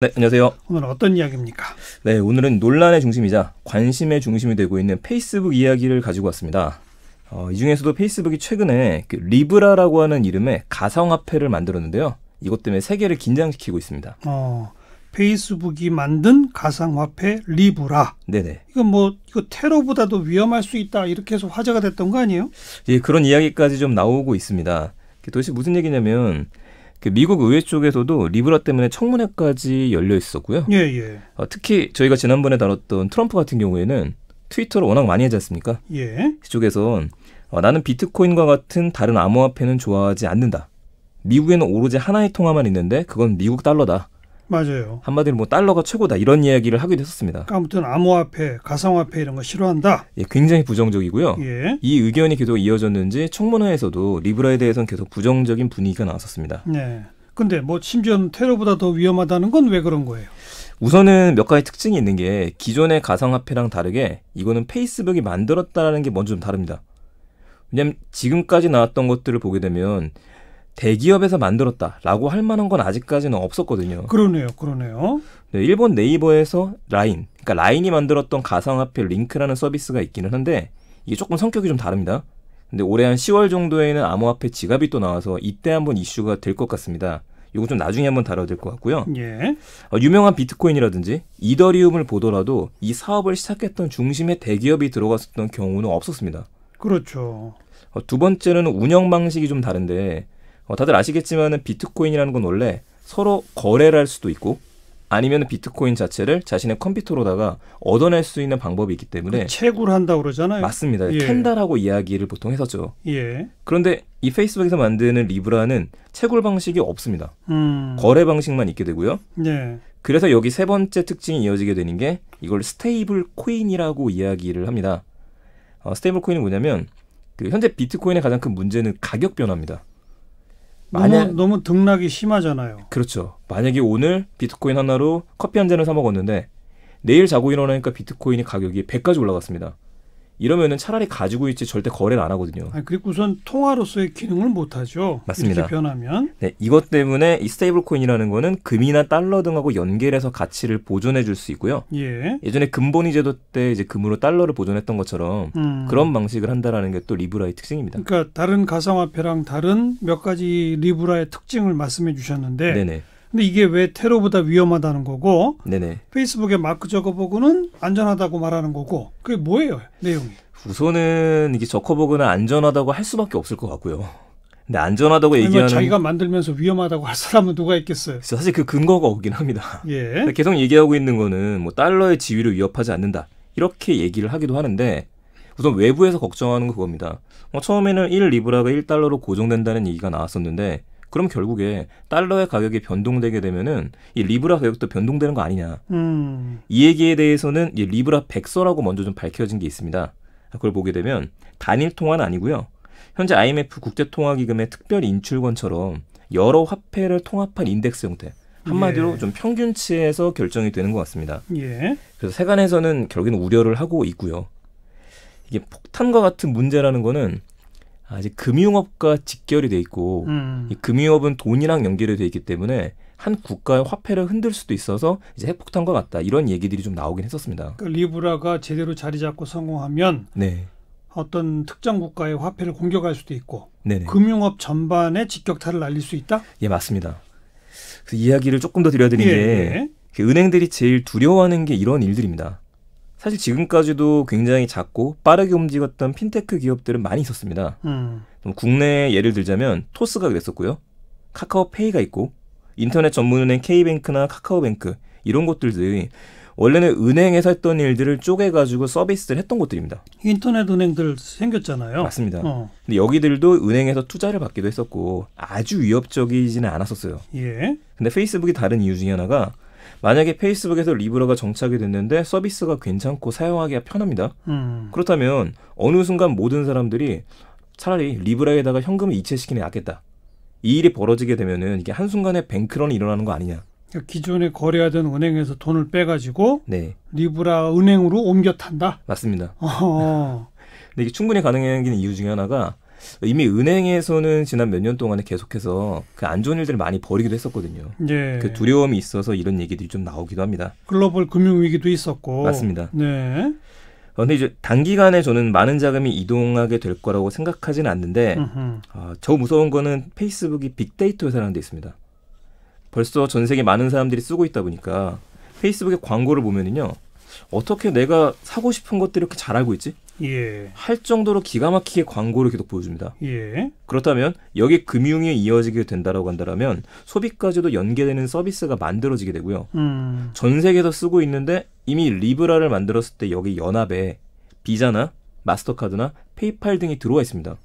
네, 안녕하세요. 오늘 어떤 이야기입니까? 네, 오늘은 논란의 중심이자 관심의 중심이 되고 있는 페이스북 이야기를 가지고 왔습니다. 어, 이 중에서도 페이스북이 최근에 그 리브라라고 하는 이름의 가상화폐를 만들었는데요. 이것 때문에 세계를 긴장시키고 있습니다. 어, 페이스북이 만든 가상화폐 리브라. 네네. 이건뭐 이거 테러보다도 위험할 수 있다 이렇게 해서 화제가 됐던 거 아니에요? 예, 그런 이야기까지 좀 나오고 있습니다. 도대체 무슨 얘기냐면 그 미국 의회 쪽에서도 리브라 때문에 청문회까지 열려 있었고요. 예, 예. 어, 특히 저희가 지난번에 다뤘던 트럼프 같은 경우에는 트위터를 워낙 많이 하지 않습니까? 예. 이쪽에선 어, 나는 비트코인과 같은 다른 암호화폐는 좋아하지 않는다. 미국에는 오로지 하나의 통화만 있는데 그건 미국 달러다. 맞아요. 한마디로 뭐 달러가 최고다 이런 이야기를 하기도 했었습니다. 아무튼 암호화폐, 가상화폐 이런 거 싫어한다. 예, 굉장히 부정적이고요. 예. 이 의견이 계속 이어졌는지 청문회에서도 리브라에 대해서는 계속 부정적인 분위기가 나왔었습니다. 네. 근데 뭐 심지어는 테러보다 더 위험하다는 건 왜 그런 거예요? 우선은 몇 가지 특징이 있는 게 기존의 가상화폐랑 다르게 이거는 페이스북이 만들었다는 게 먼저 좀 다릅니다. 왜냐하면 지금까지 나왔던 것들을 보게 되면 대기업에서 만들었다라고 할 만한 건 아직까지는 없었거든요. 그러네요, 그러네요. 네, 일본 네이버에서 라인, 그러니까 라인이 만들었던 가상화폐 링크라는 서비스가 있기는 한데 이게 조금 성격이 좀 다릅니다. 근데 올해 한 10월 정도에는 암호화폐 지갑이 또 나와서 이때 한번 이슈가 될 것 같습니다. 이건 좀 나중에 한번 다뤄야 될 것 같고요. 예. 어, 유명한 비트코인이라든지 이더리움을 보더라도 이 사업을 시작했던 중심의 대기업이 들어갔었던 경우는 없었습니다. 그렇죠. 어, 두 번째는 운영 방식이 좀 다른데 어, 다들 아시겠지만은 비트코인이라는 건 원래 서로 거래를 할 수도 있고 아니면 비트코인 자체를 자신의 컴퓨터로다가 얻어낼 수 있는 방법이 있기 때문에 그 채굴 한다 그러잖아요. 맞습니다. 예. 캔다라고 이야기를 보통 했었죠. 예. 그런데 이 페이스북에서 만드는 리브라는 채굴 방식이 없습니다. 음. 거래 방식만 있게 되고요. 예. 그래서 여기 세 번째 특징이 이어지게 되는 게 이걸 스테이블 코인이라고 이야기를 합니다. 어, 스테이블 코인이 뭐냐면 그 현재 비트코인의 가장 큰 문제는 가격 변화입니다. 만약 너무, 너무 등락이 심하잖아요. 그렇죠. 만약에 오늘 비트코인 하나로 커피 한 잔을 사 먹었는데 내일 자고 일어나니까 비트코인이 가격이 100까지 올라갔습니다. 이러면은 차라리 가지고 있지 절대 거래를 안 하거든요. 아, 그리고 선 통화로서의 기능을 못 하죠. 맞습니다. 이렇게 변하면. 네, 이것 때문에 이 스테이블 코인이라는 거는 금이나 달러 등하고 연결해서 가치를 보존해 줄 수 있고요. 예. 예전에 금본위 제도 때 이제 금으로 달러를 보존했던 것처럼 음. 그런 방식을 한다라는 게 또 리브라의 특징입니다. 그러니까 다른 가상화폐랑 다른 몇 가지 리브라의 특징을 말씀해 주셨는데 네네. 근데 이게 왜 테러보다 위험하다는 거고 네네. 페이스북의 마크 저거버그는 안전하다고 말하는 거고 그게 뭐예요 내용이? 우선은 이게 저커버그는 안전하다고 할 수밖에 없을 것 같고요. 근데 안전하다고 얘기하는 자기가 만들면서 위험하다고 할 사람은 누가 있겠어요? 사실 그 근거가 없긴 합니다. 예. 계속 얘기하고 있는 거는 뭐 달러의 지위를 위협하지 않는다 이렇게 얘기를 하기도 하는데 우선 외부에서 걱정하는 건 그겁니다. 뭐 처음에는 1 리브라가 1달러로 고정된다는 얘기가 나왔었는데 그럼 결국에 달러의 가격이 변동되게 되면은 이 리브라 가격도 변동되는 거 아니냐. 음. 이 얘기에 대해서는 이 리브라 백서라고 먼저 좀 밝혀진 게 있습니다. 그걸 보게 되면 단일 통화는 아니고요. 현재 IMF 국제통화기금의 특별 인출권처럼 여러 화폐를 통합한 인덱스 형태. 한마디로 예. 좀 평균치에서 결정이 되는 것 같습니다. 예. 그래서 세간에서는 결국에는 우려를 하고 있고요. 이게 폭탄과 같은 문제라는 거는 아직 금융업과 직결이 돼 있고 음, 음. 이 금융업은 돈이랑 연결이 돼 있기 때문에 한 국가의 화폐를 흔들 수도 있어서 이제 핵폭탄과 같다 이런 얘기들이 좀 나오긴 했었습니다. 그러니까 리브라가 제대로 자리 잡고 성공하면 네. 어떤 특정 국가의 화폐를 공격할 수도 있고 네네. 금융업 전반에 직격탄을 날릴 수 있다? 예 맞습니다. 이야기를 조금 더 드려야 되는 예, 게 예. 은행들이 제일 두려워하는 게 이런 일들입니다. 사실 지금까지도 굉장히 작고 빠르게 움직였던 핀테크 기업들은 많이 있었습니다. 음. 국내 예를 들자면 토스가 그랬었고요. 카카오페이가 있고 인터넷 전문은행 K뱅크나 카카오뱅크 이런 것들들이 원래는 은행에서 했던 일들을 쪼개가지고 서비스를 했던 것들입니다 인터넷 은행들 생겼잖아요. 맞습니다. 어. 근데 여기들도 은행에서 투자를 받기도 했었고 아주 위협적이지는 않았었어요. 예. 근데 페이스북이 다른 이유 중에 하나가 만약에 페이스북에서 리브라가 정착이 됐는데 서비스가 괜찮고 사용하기가 편합니다. 음. 그렇다면 어느 순간 모든 사람들이 차라리 리브라에다가 현금을 이체시키는 게 낫겠다. 이 일이 벌어지게 되면은 이게 한순간에 뱅크런이 일어나는 거 아니냐. 그러니까 기존에 거래하던 은행에서 돈을 빼가지고 네. 리브라 은행으로 옮겨 탄다. 맞습니다. 근데 이게 충분히 가능한 이유 중에 하나가 이미 은행에서는 지난 몇 년 동안에 계속해서 그 안 좋은 일들을 많이 벌이기도 했었거든요. 예. 그 두려움이 있어서 이런 얘기들이 좀 나오기도 합니다. 글로벌 금융 위기도 있었고. 맞습니다. 네. 그런데 어, 이제 단기간에 저는 많은 자금이 이동하게 될 거라고 생각하지는 않는데 음 아, 저 무서운 거는 페이스북이 빅데이터 회사라는 데 있습니다. 벌써 전 세계 많은 사람들이 쓰고 있다 보니까 페이스북의 광고를 보면은요 어떻게 내가 사고 싶은 것들 이렇게 잘 알고 있지? 예. 할 정도로 기가 막히게 광고를 계속 보여줍니다. 예. 그렇다면 여기 금융에 이어지게 된다라고 한다면 소비까지도 연계되는 서비스가 만들어지게 되고요. 음. 전 세계에서 쓰고 있는데 이미 리브라를 만들었을 때 여기 연합에 비자나 마스터카드나 페이팔 등이 들어와 있습니다.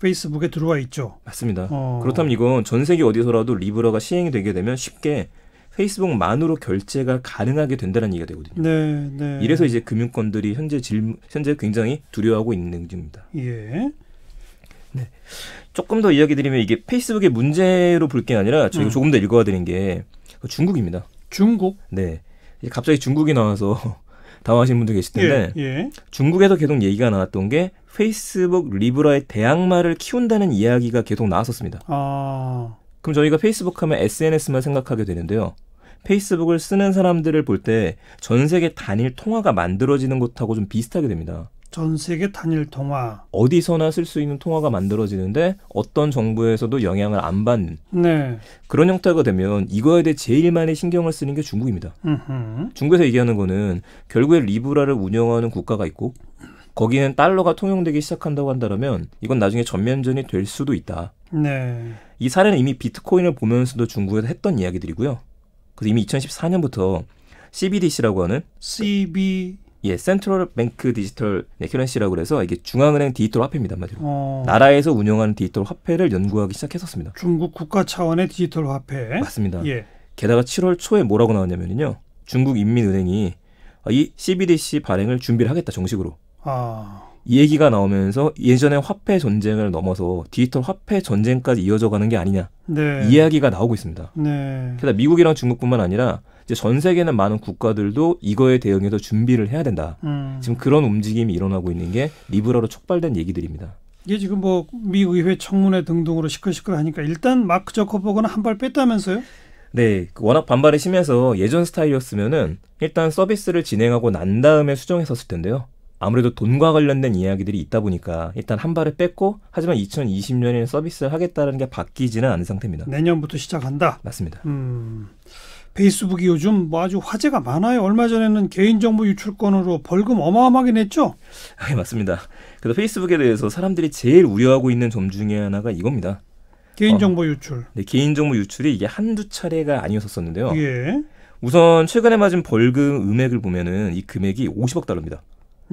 페이스북에 들어와 있죠. 맞습니다. 어. 그렇다면 이건 전 세계 어디서라도 리브라가 시행이 되게 되면 쉽게 페이스북만으로 결제가 가능하게 된다는 얘기가 되거든요. 네, 네. 이래서 이제 금융권들이 현재 질 현재 굉장히 두려워하고 있는 중입니다. 예. 네. 조금 더 이야기 드리면 이게 페이스북의 문제로 볼 게 아니라 저희가 음. 조금 더 읽어드린 게 그 중국입니다. 중국? 네. 갑자기 중국이 나와서 당황하신 분도 계실 텐데 예, 예. 중국에서 계속 얘기가 나왔던 게 페이스북 리브라의 대항마를 키운다는 이야기가 계속 나왔었습니다. 아. 그럼 저희가 페이스북 하면 SNS만 생각하게 되는데요. 페이스북을 쓰는 사람들을 볼 때 전 세계 단일 통화가 만들어지는 것하고 좀 비슷하게 됩니다. 전 세계 단일 통화. 어디서나 쓸 수 있는 통화가 만들어지는데 어떤 정부에서도 영향을 안 받는 네. 그런 형태가 되면 이거에 대해 제일 많이 신경을 쓰는 게 중국입니다. 음흠. 중국에서 얘기하는 거는 결국에 리브라를 운영하는 국가가 있고 거기는 달러가 통용되기 시작한다고 한다면 이건 나중에 전면전이 될 수도 있다. 네. 이 사례는 이미 비트코인을 보면서도 중국에서 했던 이야기들이고요. 그래서 이미 2014년부터 CBDC라고 하는 CB 예, 센트럴 뱅크 디지털 네, 커런시라고 해서 이게 중앙은행 디지털 화폐입니다, 말로 어. 나라에서 운영하는 디지털 화폐를 연구하기 시작했었습니다. 중국 국가 차원의 디지털 화폐. 맞습니다. 예. 게다가 7월 초에 뭐라고 나왔냐면요. 중국 인민은행이 이 CBDC 발행을 준비를 하겠다 정식으로. 아. 이 얘기가 나오면서 예전에 화폐 전쟁을 넘어서 디지털 화폐 전쟁까지 이어져 가는 게 아니냐. 네. 이야기가 나오고 있습니다. 네. 게다가 미국이랑 중국뿐만 아니라 이제 전 세계는 많은 국가들도 이거에 대응해서 준비를 해야 된다. 음. 지금 그런 움직임이 일어나고 있는 게 리브라로 촉발된 얘기들입니다. 이게 지금 뭐 미국 의회 청문회 등등으로 시끌시끌하니까 일단 마크 저커버그는 한 발 뺐다면서요? 네, 그 워낙 반발이 심해서 예전 스타일이었으면은 일단 서비스를 진행하고 난 다음에 수정했었을 텐데요. 아무래도 돈과 관련된 이야기들이 있다 보니까 일단 한 발을 뺐고 하지만 2 0 2 0년에 서비스를 하겠다는 게 바뀌지는 않은 상태입니다. 내년부터 시작한다. 맞습니다. 음, 페이스북이 요즘 뭐 아주 화제가 많아요. 얼마 전에는 개인정보 유출권으로 벌금 어마어마하게 냈죠? 아, 맞습니다. 그래서 페이스북에 대해서 사람들이 제일 우려하고 있는 점 중에 하나가 이겁니다. 개인정보 어, 유출. 네, 개인정보 유출이 이게 한두 차례가 아니었었는데요. 예. 우선 최근에 맞은 벌금 금액을 보면은 이 금액이 50억 달러입니다.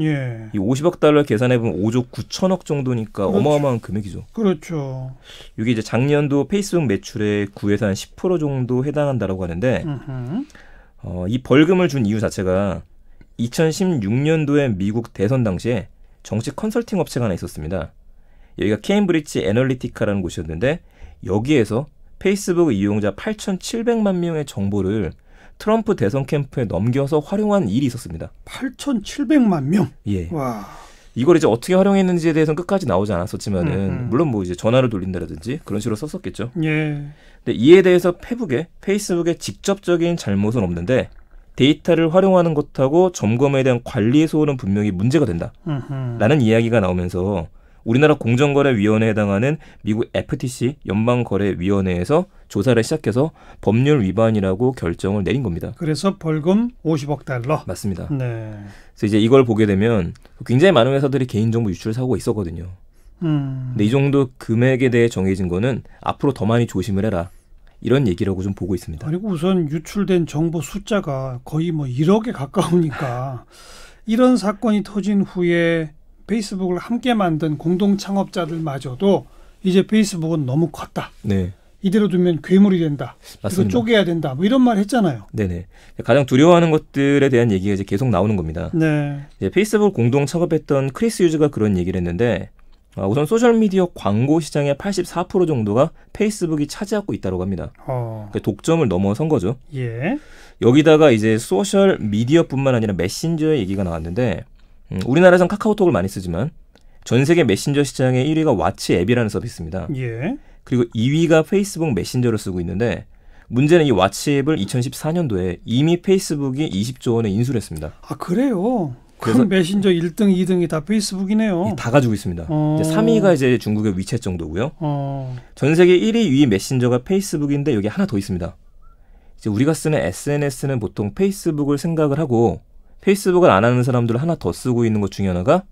예. 이 50억 달러 계산해 보면 5조 9천억 정도니까 그렇죠. 어마어마한 금액이죠. 그렇죠. 이게 이제 작년도 페이스북 매출의 9에서 한10% 정도 해당한다라고 하는데 어, 이 벌금을 준 이유 자체가 2016년도에 미국 대선 당시에 정치 컨설팅 업체가 하나 있었습니다. 여기가 케임브리지 애널리티카라는 곳이었는데 여기에서 페이스북 이용자 8,700만 명의 정보를 트럼프 대선 캠프에 넘겨서 활용한 일이 있었습니다. 8,700만 명. 예. 와. 이걸 이제 어떻게 활용했는지에 대해서는 끝까지 나오지 않았었지만은 음음. 음. 물론 뭐 이제 전화를 돌린다든지 그런 식으로 썼었겠죠. 예. 근데 이에 대해서 페북에 페이스북에 직접적인 잘못은 없는데 데이터를 활용하는 것하고 점검에 대한 관리 소홀은 분명히 문제가 된다라는 이야기가 나오면서 우리나라 공정거래위원회에 해당하는 미국 FTC 연방거래위원회에서 조사를 시작해서 법률 위반이라고 결정을 내린 겁니다. 그래서 벌금 50억 달러. 맞습니다. 네. 그래서 이제 이걸 보게 되면 굉장히 많은 회사들이 개인정보 유출을 사고 있었거든요. 음. 근데 이 정도 금액에 대해 정해진 거는 앞으로 더 많이 조심을 해라. 이런 얘기라고 좀 보고 있습니다. 그리고 우선 유출된 정보 숫자가 거의 뭐 1억에 가까우니까 이런 사건이 터진 후에 페이스북을 함께 만든 공동 창업자들마저도 이제 페이스북은 너무 컸다. 네. 이대로 두면 괴물이 된다. 맞습니다. 쪼개야 된다. 뭐 이런 말 했잖아요. 네네. 가장 두려워하는 것들에 대한 얘기가 이제 계속 나오는 겁니다. 네. 이제 페이스북 공동 창업했던 크리스 유즈가 그런 얘기를 했는데 아, 우선 소셜미디어 광고 시장의 84% 정도가 페이스북이 차지하고 있다고 합니다. 어. 그러니까 독점을 넘어선 거죠. 예. 여기다가 이제 소셜미디어뿐만 아니라 메신저의 얘기가 나왔는데 음, 우리나라에선 카카오톡을 많이 쓰지만 전 세계 메신저 시장의 1위가 왓츠 앱이라는 서비스입니다. 예. 그리고 2위가 페이스북 메신저를 쓰고 있는데 문제는 이 왓츠 앱을 2014년도에 이미 페이스북이 20조 원에 인수를 했습니다. 아 그래요? 그럼 메신저 1등, 2등이 다 페이스북이네요. 다 가지고 있습니다. 어... 이제 3위가 이제 중국의 위챗 정도고요. 어... 전 세계 1위, 2위 메신저가 페이스북인데 여기 하나 더 있습니다. 이제 우리가 쓰는 SNS는 보통 페이스북을 생각을 하고 페이스북을 안 하는 사람들 하나 더 쓰고 있는 것 중에 하나가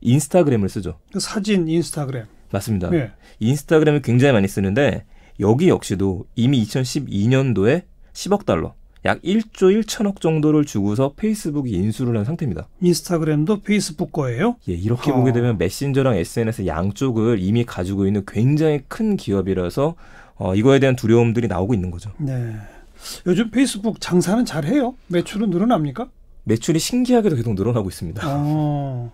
인스타그램을 쓰죠. 사진 인스타그램. 맞습니다. 네. 인스타그램을 굉장히 많이 쓰는데 여기 역시도 이미 2012년도에 10억 달러, 약 1조 1천억 정도를 주고서 페이스북이 인수를 한 상태입니다. 인스타그램도 페이스북 거예요? 예, 이렇게 어. 보게 아. 되면 메신저랑 SNS 양쪽을 이미 가지고 있는 굉장히 큰 기업이라서 어, 이거에 대한 두려움들이 나오고 있는 거죠. 네. 요즘 페이스북 장사는 잘해요? 매출은 늘어납니까? 매출이 신기하게도 계속 늘어나고 있습니다. 아.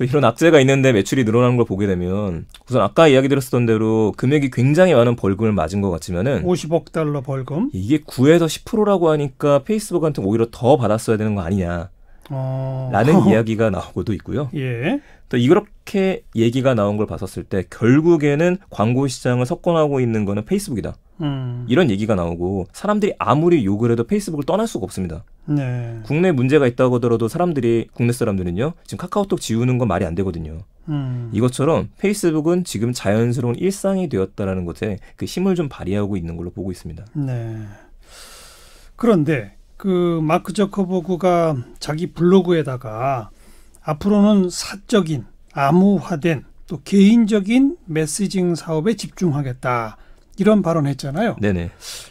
이런 악재가 있는데 매출이 늘어나는 걸 보게 되면 우선 아까 이야기 드렸던 대로 금액이 굉장히 많은 벌금을 맞은 것 같지만은 50억 달러 벌금 이게 9에서 10%라고 하니까 페이스북한테 오히려 더 받았어야 되는 거 아니냐 어. 라는 이야기가 나오고도 있고요. 예. 또 이렇게 얘기가 나온 걸 봤었을 때 결국에는 광고 시장을 석권하고 있는 거는 페이스북이다. 음. 이런 얘기가 나오고 사람들이 아무리 욕을 해도 페이스북을 떠날 수가 없습니다. 네. 국내 문제가 있다고 하더라도 사람들이 국내 사람들은요 지금 카카오톡 지우는 건 말이 안 되거든요. 음. 이것처럼 페이스북은 지금 자연스러운 일상이 되었다라는 것에 그 힘을 좀 발휘하고 있는 걸로 보고 있습니다. 네. 그런데 그 마크 저커버그가 자기 블로그에다가 앞으로는 사적인 암호화된 또 개인적인 메시징 사업에 집중하겠다 이런 발언했잖아요. 네네.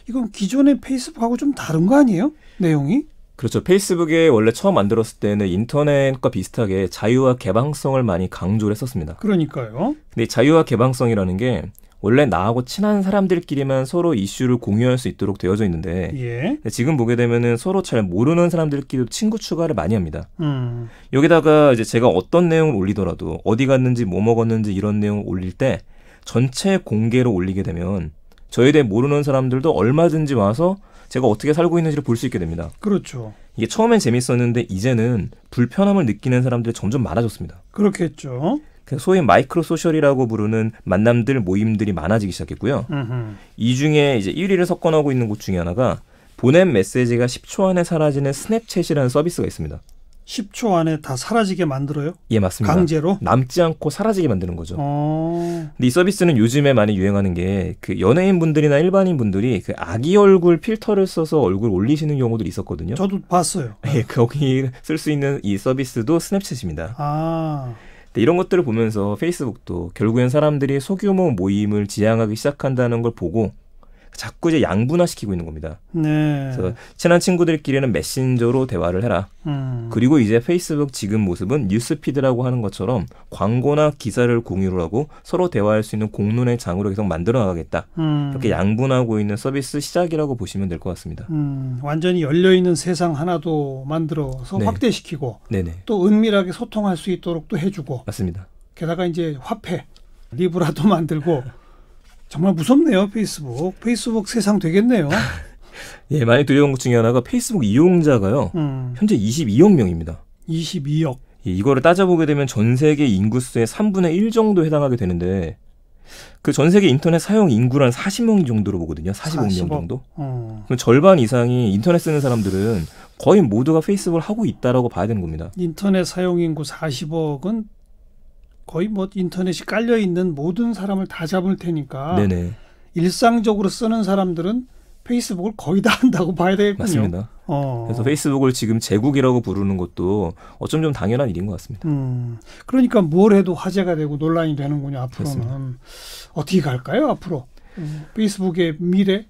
이건 기존의 페이스북하고 좀 다른 거 아니에요? 내용이? 그렇죠. 페이스북에 원래 처음 만들었을 때는 인터넷과 비슷하게 자유와 개방성을 많이 강조를 했었습니다. 그러니까요. 근데 자유와 개방성이라는 게 원래 나하고 친한 사람들끼리만 서로 이슈를 공유할 수 있도록 되어져 있는데 예. 지금 보게 되면은 서로 잘 모르는 사람들끼리 도 친구 추가를 많이 합니다. 음. 여기다가 이제 제가 어떤 내용을 올리더라도 어디 갔는지 뭐 먹었는지 이런 내용을 올릴 때 전체 공개로 올리게 되면 저에 대해 모르는 사람들도 얼마든지 와서 제가 어떻게 살고 있는지를 볼 수 있게 됩니다. 그렇죠. 이게 처음엔 재밌었는데 이제는 불편함을 느끼는 사람들이 점점 많아졌습니다. 그렇겠죠. 그 소위 마이크로 소셜이라고 부르는 만남들 모임들이 많아지기 시작했고요. 음흠. 이 중에 이제 1위를 석권하고 있는 곳 중에 하나가 보낸 메시지가 10초 안에 사라지는 스냅챗이라는 서비스가 있습니다. 10초 안에 다 사라지게 만들어요? 예, 맞습니다. 강제로? 남지 않고 사라지게 만드는 거죠. 어... 근데 이 서비스는 요즘에 많이 유행하는 게그 연예인 분들이나 일반인 분들이 그 아기 얼굴 필터를 써서 얼굴 올리시는 경우들이 있었거든요. 저도 봤어요. 예, 거기 쓸 수 있는 이 서비스도 스냅챗입니다. 아. 네, 이런 것들을 보면서 페이스북도 결국엔 사람들이 소규모 모임을 지향하기 시작한다는 걸 보고 자꾸 이제 양분화시키고 있는 겁니다. 네. 그래서 친한 친구들끼리는 메신저로 대화를 해라. 음. 그리고 이제 페이스북 지금 모습은 뉴스피드라고 하는 것처럼 광고나 기사를 공유를 하고 서로 대화할 수 있는 공론의 장으로 계속 만들어 나가겠다. 음. 이렇게 양분하고 있는 서비스 시작이라고 보시면 될 것 같습니다. 음. 완전히 열려 있는 세상 하나도 만들어서 네. 확대시키고 네네. 또 은밀하게 소통할 수 있도록 또 해주고 맞습니다. 게다가 이제 화폐 리브라도 만들고 정말 무섭네요, 페이스북. 페이스북 세상 되겠네요. 예, 많이 두려운 것 중에 하나가 페이스북 이용자가요. 음. 현재 22억 명입니다. 22억. 예, 이거를 따져보게 되면 전 세계 인구수의 3분의 1 정도 해당하게 되는데 그 전 세계 인터넷 사용 인구란 40명 정도로 보거든요. 45명 정도. 음. 그럼 절반 이상이 인터넷 쓰는 사람들은 거의 모두가 페이스북을 하고 있다라고 봐야 되는 겁니다. 인터넷 사용 인구 40억은 거의 뭐 인터넷이 깔려 있는 모든 사람을 다 잡을 테니까 네네. 일상적으로 쓰는 사람들은 페이스북을 거의 다 한다고 봐야 되겠군요. 맞습니다. 어. 그래서 페이스북을 지금 제국이라고 부르는 것도 어쩜 좀 당연한 일인 것 같습니다. 음, 그러니까 뭘 해도 화제가 되고 논란이 되는군요. 앞으로는 그렇습니다. 어떻게 갈까요? 앞으로 음, 페이스북의 미래,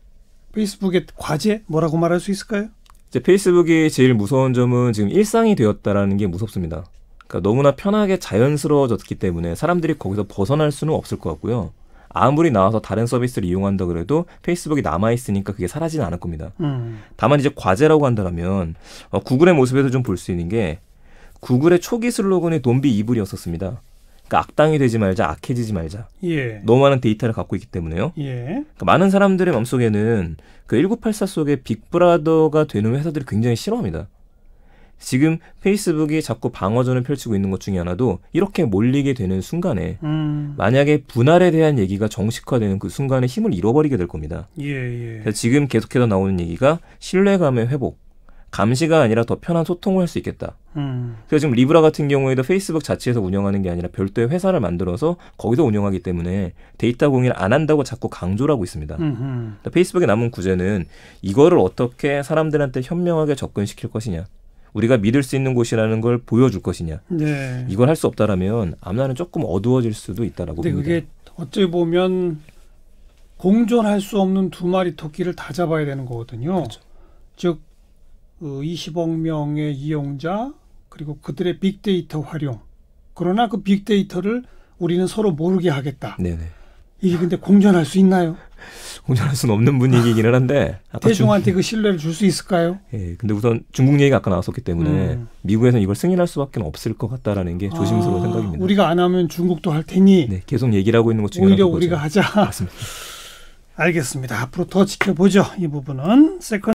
페이스북의 과제 뭐라고 말할 수 있을까요? 이제 페이스북이 제일 무서운 점은 지금 일상이 되었다라는 게 무섭습니다. 그러니까 너무나 편하게 자연스러워졌기 때문에 사람들이 거기서 벗어날 수는 없을 것 같고요. 아무리 나와서 다른 서비스를 이용한다 그래도 페이스북이 남아 있으니까 그게 사라지는 않을 겁니다. 음. 다만 이제 과제라고 한다면 어, 구글의 모습에서 좀 볼 수 있는 게 구글의 초기 슬로건이 돈비 이불이었었습니다. 그러니까 악당이 되지 말자, 악해지지 말자. 예. 너무 많은 데이터를 갖고 있기 때문에요. 예. 그러니까 많은 사람들의 마음속에는 그 1984 속에 빅브라더가 되는 회사들이 굉장히 싫어합니다. 지금 페이스북이 자꾸 방어전을 펼치고 있는 것 중에 하나도 이렇게 몰리게 되는 순간에 음. 만약에 분할에 대한 얘기가 정식화되는 그 순간에 힘을 잃어버리게 될 겁니다. 예, 예. 지금 계속해서 나오는 얘기가 신뢰감의 회복, 감시가 아니라 더 편한 소통을 할 수 있겠다. 음. 그래서 지금 리브라 같은 경우에도 페이스북 자체에서 운영하는 게 아니라 별도의 회사를 만들어서 거기서 운영하기 때문에 데이터 공유를 안 한다고 자꾸 강조를 하고 있습니다. 음, 음. 페이스북에 남은 구제는 이거를 어떻게 사람들한테 현명하게 접근시킬 것이냐. 우리가 믿을 수 있는 곳이라는 걸 보여줄 것이냐. 네. 이걸 할 수 없다라면 암나는 조금 어두워질 수도 있다라고 봅니다. 그게 어찌 보면 공존할 수 없는 두 마리 토끼를 다 잡아야 되는 거거든요. 그렇죠. 즉 20억 어, 명의 이용자 그리고 그들의 빅데이터 활용. 그러나 그 빅데이터를 우리는 서로 모르게 하겠다. 네네. 이게 근데 공존할 수 있나요? 공존할 수는 없는 분위기이기는 한데 대중한테 그 신뢰를 줄 수 있을까요? 예, 근데 우선 중국 얘기가 아까 나왔었기 때문에 음. 미국에서는 이걸 승인할 수밖에 없을 것 같다라는 게 조심스러운 아, 생각입니다. 우리가 안 하면 중국도 할 테니 네, 계속 얘기를 하고 있는 것 중에 오히려 우리가 거죠. 하자. 맞습니다. 알겠습니다. 앞으로 더 지켜보죠. 이 부분은 세컨.